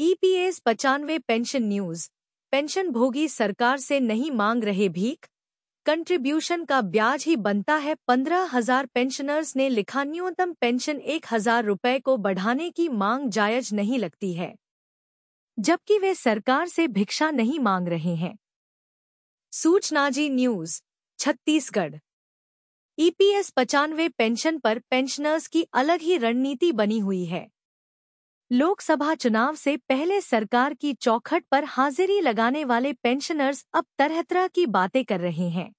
EPS e पचानवे pension news pension भोगी सरकार से नहीं मांग रहे भीख कंट्रीब्यूशन का ब्याज ही बनता है पंद्रह हजार पेंशनर्स ने लिखा न्यूनतम पेंशन एक हजार रुपये को बढ़ाने की मांग जायज नहीं लगती है जबकि वे सरकार से भिक्षा नहीं मांग रहे हैं सूचनाजी न्यूज छत्तीसगढ़ ईपीएस e पचानवे पेंशन पर पेंशनर्स की अलग ही रणनीति बनी हुई है लोकसभा चुनाव से पहले सरकार की चौखट पर हाजिरी लगाने वाले पेंशनर्स अब तरह तरह की बातें कर रहे हैं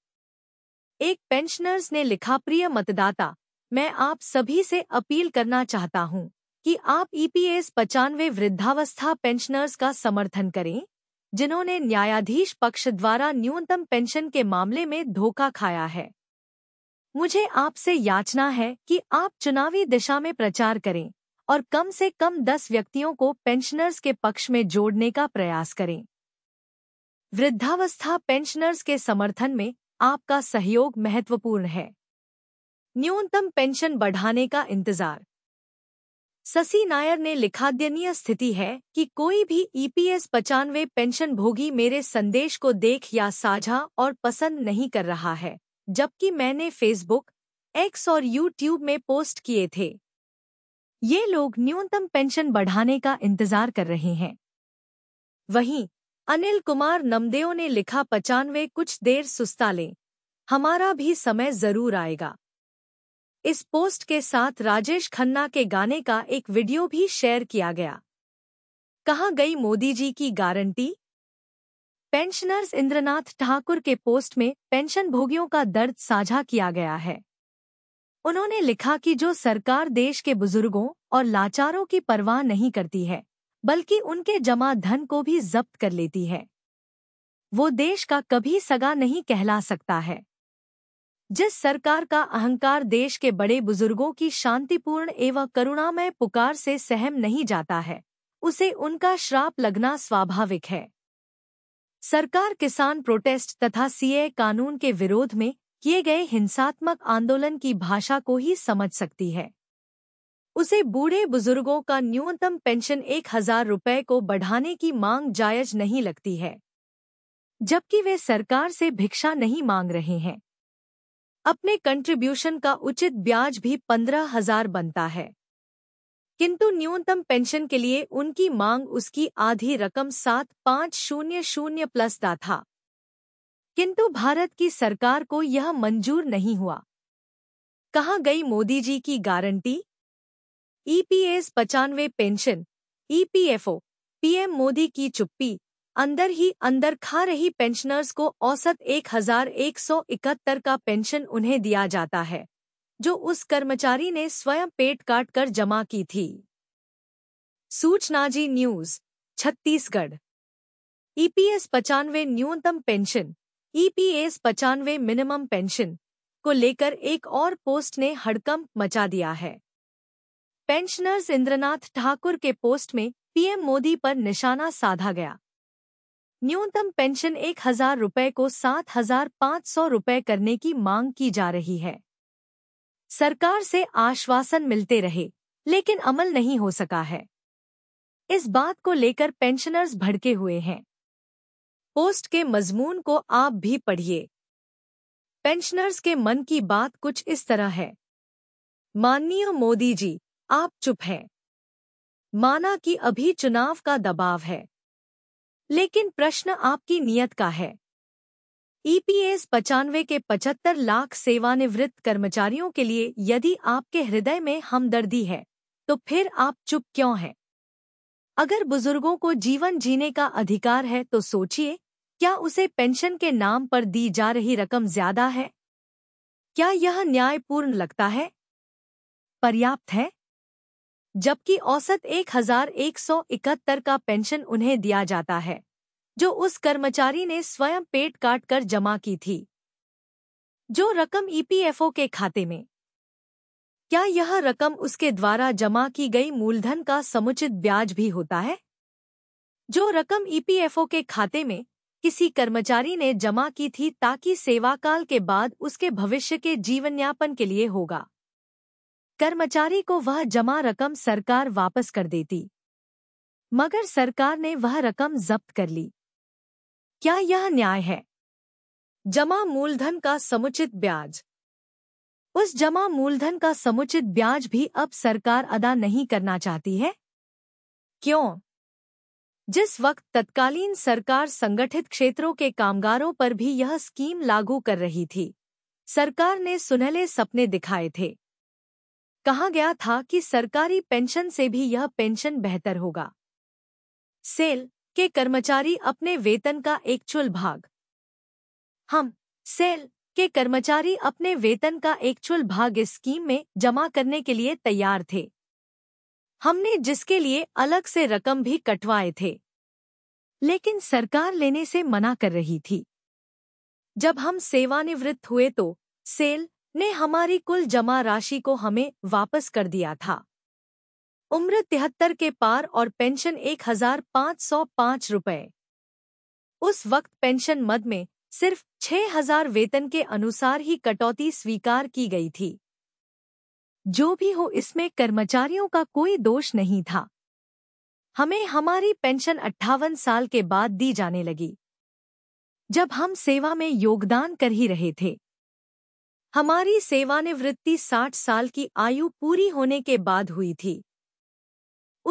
एक पेंशनर्स ने लिखा प्रिय मतदाता मैं आप सभी से अपील करना चाहता हूं कि आप ईपीएस पचानवे वृद्धावस्था पेंशनर्स का समर्थन करें जिन्होंने न्यायाधीश पक्ष द्वारा न्यूनतम पेंशन के मामले में धोखा खाया है मुझे आपसे याचना है कि आप चुनावी दिशा में प्रचार करें और कम से कम दस व्यक्तियों को पेंशनर्स के पक्ष में जोड़ने का प्रयास करें वृद्धावस्था पेंशनर्स के समर्थन में आपका सहयोग महत्वपूर्ण है न्यूनतम पेंशन बढ़ाने का इंतजार ससी नायर ने लिखाद्यनीय स्थिति है कि कोई भी ईपीएस पचानवे पेंशन भोगी मेरे संदेश को देख या साझा और पसंद नहीं कर रहा है जबकि मैंने फेसबुक एक्स और यूट्यूब में पोस्ट किए थे ये लोग न्यूनतम पेंशन बढ़ाने का इंतजार कर रहे हैं वहीं अनिल कुमार नमदेव ने लिखा पचानवे कुछ देर सुस्ता लें हमारा भी समय जरूर आएगा इस पोस्ट के साथ राजेश खन्ना के गाने का एक वीडियो भी शेयर किया गया कहाँ गई मोदी जी की गारंटी पेंशनर्स इंद्रनाथ ठाकुर के पोस्ट में पेंशन भोगियों का दर्द साझा किया गया है उन्होंने लिखा कि जो सरकार देश के बुजुर्गों और लाचारों की परवाह नहीं करती है बल्कि उनके जमा धन को भी जब्त कर लेती है वो देश का कभी सगा नहीं कहला सकता है जिस सरकार का अहंकार देश के बड़े बुजुर्गों की शांतिपूर्ण एवं करुणामय पुकार से सहम नहीं जाता है उसे उनका श्राप लगना स्वाभाविक है सरकार किसान प्रोटेस्ट तथा सीए कानून के विरोध में किए गए हिंसात्मक आंदोलन की भाषा को ही समझ सकती है उसे बूढ़े बुजुर्गों का न्यूनतम पेंशन एक हजार रुपये को बढ़ाने की मांग जायज नहीं लगती है जबकि वे सरकार से भिक्षा नहीं मांग रहे हैं अपने कंट्रीब्यूशन का उचित ब्याज भी पंद्रह हजार बनता है किंतु न्यूनतम पेंशन के लिए उनकी मांग उसकी आधी रकम सात पाँच शून्य शून्य प्लस दा था किंतु भारत की सरकार को यह मंजूर नहीं हुआ कहा गई मोदी जी की गारंटी ईपीएस e पचानवे pension EPFO e PM Modi की चुप्पी अंदर ही अंदर खा रही पेंशनर्स को औसत एक एक हजार सौ इकहत्तर का पेंशन उन्हें दिया जाता है जो उस कर्मचारी ने स्वयं पेट काट कर जमा की थी सूचनाजी न्यूज छत्तीसगढ़ ईपीएस e पचानवे न्यूनतम पेंशन ईपीएस e पचानवे मिनिमम पेंशन को लेकर एक और पोस्ट ने हड़कंप मचा दिया है पेंशनर्स इंद्रनाथ ठाकुर के पोस्ट में पीएम मोदी पर निशाना साधा गया न्यूनतम पेंशन एक हजार रुपये को सात हजार पाँच सौ रुपये करने की मांग की जा रही है सरकार से आश्वासन मिलते रहे लेकिन अमल नहीं हो सका है इस बात को लेकर पेंशनर्स भड़के हुए हैं पोस्ट के मजमून को आप भी पढ़िए पेंशनर्स के मन की बात कुछ इस तरह है माननीय मोदी जी आप चुप हैं माना कि अभी चुनाव का दबाव है लेकिन प्रश्न आपकी नियत का है ईपीएस पचानवे के 75 लाख सेवानिवृत्त कर्मचारियों के लिए यदि आपके हृदय में हमदर्दी है तो फिर आप चुप क्यों हैं अगर बुजुर्गों को जीवन जीने का अधिकार है तो सोचिए क्या उसे पेंशन के नाम पर दी जा रही रकम ज्यादा है क्या यह न्यायपूर्ण लगता है पर्याप्त है जबकि औसत इकहत्तर का पेंशन उन्हें दिया जाता है जो उस कर्मचारी ने स्वयं पेट काटकर जमा की थी जो रकम ईपीएफओ के खाते में क्या यह रकम उसके द्वारा जमा की गई मूलधन का समुचित ब्याज भी होता है जो रकम ईपीएफओ के खाते में किसी कर्मचारी ने जमा की थी ताकि सेवाकाल के बाद उसके भविष्य के जीवन यापन के लिए होगा कर्मचारी को वह जमा रकम सरकार वापस कर देती मगर सरकार ने वह रकम जब्त कर ली क्या यह न्याय है जमा मूलधन का समुचित ब्याज उस जमा मूलधन का समुचित ब्याज भी अब सरकार अदा नहीं करना चाहती है क्यों जिस वक्त तत्कालीन सरकार संगठित क्षेत्रों के कामगारों पर भी यह स्कीम लागू कर रही थी सरकार ने सुनहले सपने दिखाए थे कहा गया था कि सरकारी पेंशन से भी यह पेंशन बेहतर होगा सेल के कर्मचारी अपने वेतन का एक चुल भाग हम सेल के कर्मचारी अपने वेतन का एक चुल भाग इस स्कीम में जमा करने के लिए तैयार थे हमने जिसके लिए अलग से रकम भी कटवाए थे लेकिन सरकार लेने से मना कर रही थी जब हम सेवानिवृत्त हुए तो सेल ने हमारी कुल जमा राशि को हमें वापस कर दिया था उम्र तिहत्तर के पार और पेंशन एक हजार पाँच सौ पाँच रुपये उस वक्त पेंशन मद में सिर्फ छह हजार वेतन के अनुसार ही कटौती स्वीकार की गई थी जो भी हो इसमें कर्मचारियों का कोई दोष नहीं था हमें हमारी पेंशन अट्ठावन साल के बाद दी जाने लगी जब हम सेवा में योगदान कर ही रहे थे हमारी सेवानिवृत्ति 60 साल की आयु पूरी होने के बाद हुई थी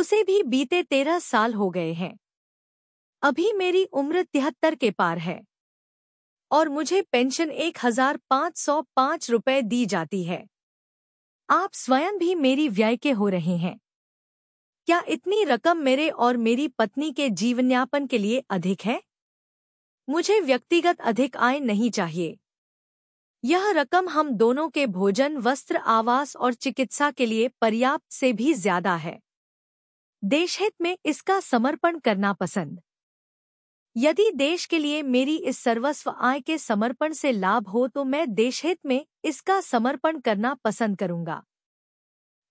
उसे भी बीते तेरह साल हो गए हैं अभी मेरी उम्र तिहत्तर के पार है और मुझे पेंशन एक हजार पाँच सौ पांच रुपये दी जाती है आप स्वयं भी मेरी व्यय के हो रहे हैं क्या इतनी रकम मेरे और मेरी पत्नी के जीवनयापन के लिए अधिक है मुझे व्यक्तिगत अधिक आय नहीं चाहिए यह रकम हम दोनों के भोजन वस्त्र आवास और चिकित्सा के लिए पर्याप्त से भी ज्यादा है देशहित में इसका समर्पण करना पसंद यदि देश के लिए मेरी इस सर्वस्व आय के समर्पण से लाभ हो तो मैं देशहित में इसका समर्पण करना पसंद करूंगा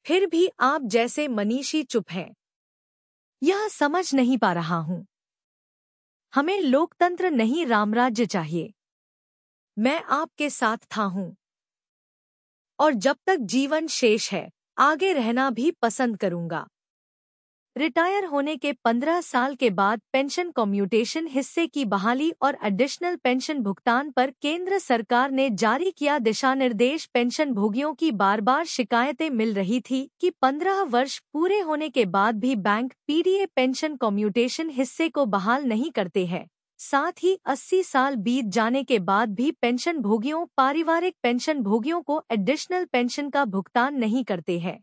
फिर भी आप जैसे मनीषी चुप हैं यह समझ नहीं पा रहा हूं हमें लोकतंत्र नहीं रामराज्य चाहिए मैं आपके साथ था हूं और जब तक जीवन शेष है आगे रहना भी पसंद करूंगा रिटायर होने के 15 साल के बाद पेंशन कम्यूटेशन हिस्से की बहाली और एडिशनल पेंशन भुगतान पर केंद्र सरकार ने जारी किया दिशा निर्देश पेंशन भोगियों की बार बार शिकायतें मिल रही थी कि 15 वर्ष पूरे होने के बाद भी बैंक पीडीए पेंशन कम्यूटेशन हिस्से को बहाल नहीं करते हैं साथ ही 80 साल बीत जाने के बाद भी पेंशन भोगियों पारिवारिक पेंशन भोगियों को एडिशनल पेंशन का भुगतान नहीं करते हैं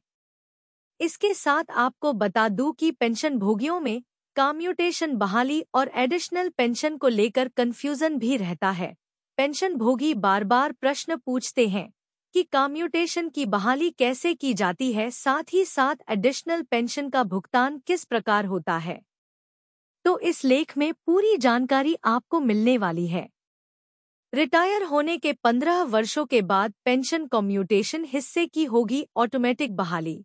इसके साथ आपको बता दूं कि पेंशन भोगियों में काम्यूटेशन बहाली और एडिशनल पेंशन को लेकर कंफ्यूजन भी रहता है पेंशन भोगी बार बार प्रश्न पूछते हैं कि काम्यूटेशन की बहाली कैसे की जाती है साथ ही साथ एडिशनल पेंशन का भुगतान किस प्रकार होता है तो इस लेख में पूरी जानकारी आपको मिलने वाली है रिटायर होने के 15 वर्षों के बाद पेंशन कम्यूटेशन हिस्से की होगी ऑटोमेटिक बहाली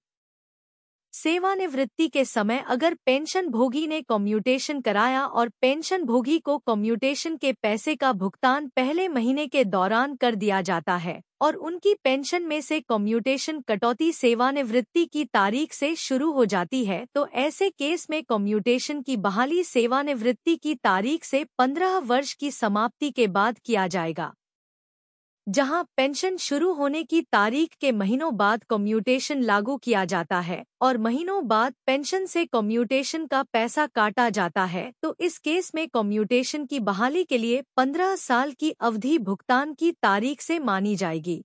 सेवानिवृत्ति के समय अगर पेंशन भोगी ने कम्यूटेशन कराया और पेंशन भोगी को कम्यूटेशन के पैसे का भुगतान पहले महीने के दौरान कर दिया जाता है और उनकी पेंशन में से कम्यूटेशन कटौती सेवानिवृत्ति की तारीख से शुरू हो जाती है तो ऐसे केस में कम्यूटेशन की बहाली सेवानिवृत्ति की तारीख से 15 वर्ष की समाप्ति के बाद किया जाएगा जहां पेंशन शुरू होने की तारीख के महीनों बाद कम्यूटेशन लागू किया जाता है और महीनों बाद पेंशन से कम्यूटेशन का पैसा काटा जाता है तो इस केस में कम्यूटेशन की बहाली के लिए 15 साल की अवधि भुगतान की तारीख से मानी जाएगी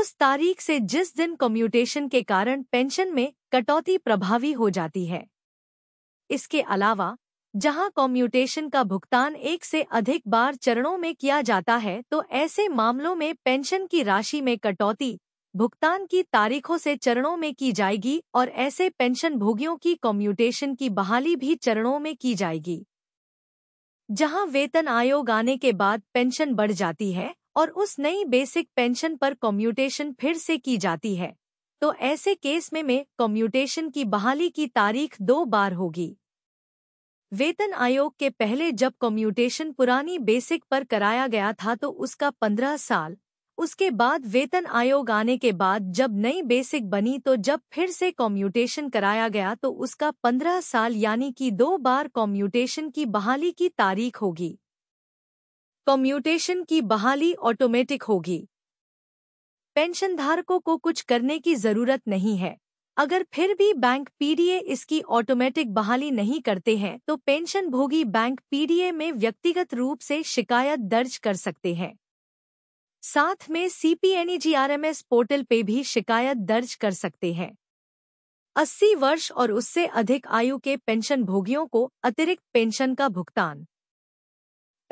उस तारीख से जिस दिन कम्यूटेशन के कारण पेंशन में कटौती प्रभावी हो जाती है इसके अलावा जहां कॉम्यूटेशन का भुगतान एक से अधिक बार चरणों में किया जाता है तो ऐसे मामलों में पेंशन की राशि में कटौती भुगतान की तारीखों से चरणों में की जाएगी और ऐसे पेंशन भोगियों की कॉम्यूटेशन की बहाली भी चरणों में की जाएगी जहां वेतन आयोग आने के बाद पेंशन बढ़ जाती है और उस नई बेसिक पेंशन पर कॉम्यूटेशन फिर से की जाती है तो ऐसे केस में में कॉम्यूटेशन की बहाली की तारीख दो बार होगी वेतन आयोग के पहले जब कम्यूटेशन पुरानी बेसिक पर कराया गया था तो उसका पंद्रह साल उसके बाद वेतन आयोग आने के बाद जब नई बेसिक बनी तो जब फिर से कॉम्यूटेशन कराया गया तो उसका पंद्रह साल यानी कि दो बार कॉम्यूटेशन की बहाली की तारीख होगी कॉम्यूटेशन की बहाली ऑटोमेटिक होगी पेंशनधारकों को कुछ करने की जरूरत नहीं है अगर फिर भी बैंक पीडीए इसकी ऑटोमेटिक बहाली नहीं करते हैं तो पेंशन भोगी बैंक पीडीए में व्यक्तिगत रूप से शिकायत दर्ज कर सकते हैं साथ में सीपीएनईजीआरएमएस e पोर्टल पे भी शिकायत दर्ज कर सकते हैं 80 वर्ष और उससे अधिक आयु के पेंशन भोगियों को अतिरिक्त पेंशन का भुगतान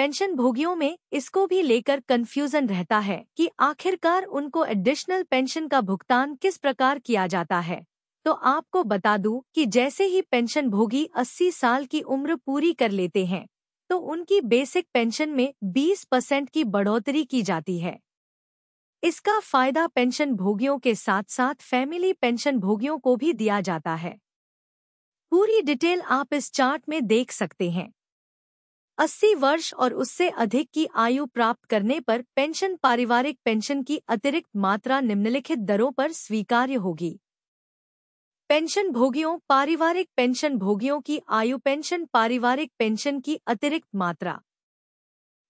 पेंशन भोगियों में इसको भी लेकर कंफ्यूजन रहता है कि आखिरकार उनको एडिशनल पेंशन का भुगतान किस प्रकार किया जाता है तो आपको बता दूं कि जैसे ही पेंशन भोगी 80 साल की उम्र पूरी कर लेते हैं तो उनकी बेसिक पेंशन में 20 परसेंट की बढ़ोतरी की जाती है इसका फायदा पेंशन भोगियों के साथ साथ फैमिली पेंशन भोगियों को भी दिया जाता है पूरी डिटेल आप इस चार्ट में देख सकते हैं अस्सी वर्ष और उससे अधिक की आयु प्राप्त करने पर पेंशन पारिवारिक पेंशन की अतिरिक्त मात्रा निम्नलिखित दरों पर स्वीकार्य होगी पेंशन भोगियों पारिवारिक पेंशन भोगियों की आयु पेंशन पारिवारिक पेंशन की अतिरिक्त मात्रा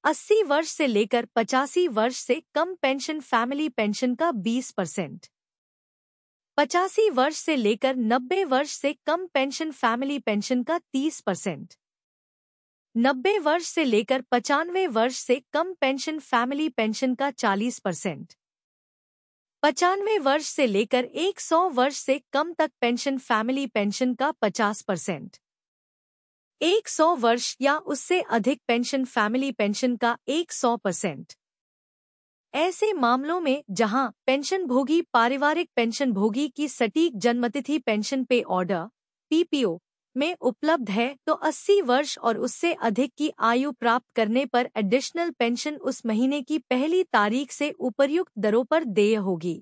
80 वर्ष से लेकर पचासी वर्ष से कम पेंशन फैमिली पेंशन का 20 परसेंट पचासी वर्ष से लेकर 90 वर्ष से कम पेंशन फैमिली पेंशन का 30 परसेंट नब्बे वर्ष से लेकर पचानवे वर्ष से कम पेंशन फैमिली पेंशन का 40 परसेंट पचानवे वर्ष से लेकर 100 वर्ष से कम तक पेंशन फैमिली पेंशन का 50 परसेंट सौ वर्ष या उससे अधिक पेंशन फैमिली पेंशन का 100 परसेंट ऐसे मामलों में जहां पेंशन भोगी पारिवारिक पेंशन भोगी की सटीक जन्मतिथि पेंशन पे ऑर्डर पीपीओ में उपलब्ध है तो 80 वर्ष और उससे अधिक की आयु प्राप्त करने पर एडिशनल पेंशन उस महीने की पहली तारीख से उपर्युक्त दरों पर देय होगी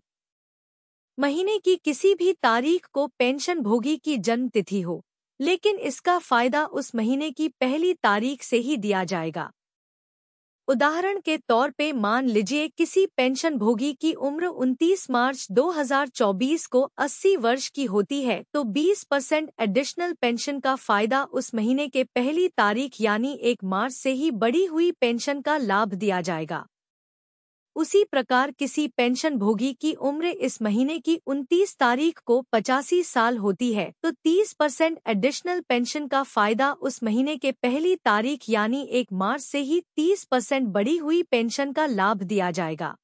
महीने की किसी भी तारीख को पेंशन भोगी की जन्म तिथि हो लेकिन इसका फायदा उस महीने की पहली तारीख से ही दिया जाएगा उदाहरण के तौर पे मान लीजिए किसी पेंशन भोगी की उम्र 29 मार्च 2024 को 80 वर्ष की होती है तो 20 परसेंट एडिशनल पेंशन का फायदा उस महीने के पहली तारीख यानी 1 मार्च से ही बढ़ी हुई पेंशन का लाभ दिया जाएगा उसी प्रकार किसी पेंशन भोगी की उम्र इस महीने की 29 तारीख को पचासी साल होती है तो 30 परसेंट एडिशनल पेंशन का फायदा उस महीने के पहली तारीख यानी एक मार्च से ही 30 परसेंट बढ़ी हुई पेंशन का लाभ दिया जाएगा